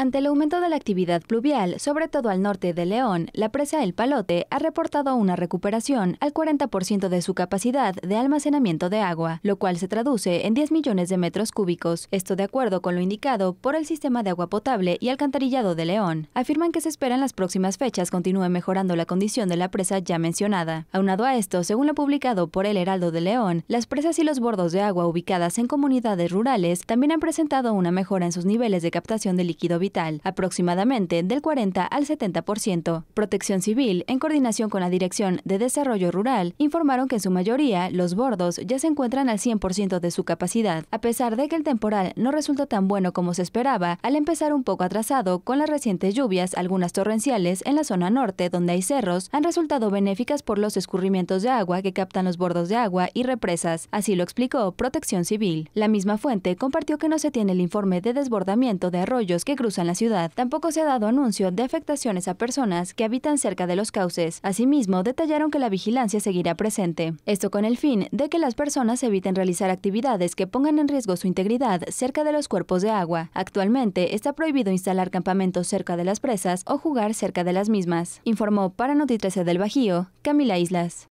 Ante el aumento de la actividad pluvial, sobre todo al norte de León, la presa El Palote ha reportado una recuperación al 40% de su capacidad de almacenamiento de agua, lo cual se traduce en 10 millones de metros cúbicos. Esto de acuerdo con lo indicado por el Sistema de Agua Potable y Alcantarillado de León. Afirman que se espera en las próximas fechas continúe mejorando la condición de la presa ya mencionada. Aunado a esto, según lo publicado por El Heraldo de León, las presas y los bordos de agua ubicadas en comunidades rurales también han presentado una mejora en sus niveles de captación de líquido aproximadamente del 40 al 70%. Protección Civil, en coordinación con la Dirección de Desarrollo Rural, informaron que en su mayoría los bordos ya se encuentran al 100% de su capacidad, a pesar de que el temporal no resultó tan bueno como se esperaba al empezar un poco atrasado con las recientes lluvias, algunas torrenciales en la zona norte donde hay cerros han resultado benéficas por los escurrimientos de agua que captan los bordos de agua y represas, así lo explicó Protección Civil. La misma fuente compartió que no se tiene el informe de desbordamiento de arroyos que cruzan en la ciudad. Tampoco se ha dado anuncio de afectaciones a personas que habitan cerca de los cauces. Asimismo, detallaron que la vigilancia seguirá presente. Esto con el fin de que las personas eviten realizar actividades que pongan en riesgo su integridad cerca de los cuerpos de agua. Actualmente está prohibido instalar campamentos cerca de las presas o jugar cerca de las mismas, informó para 13 del Bajío Camila Islas.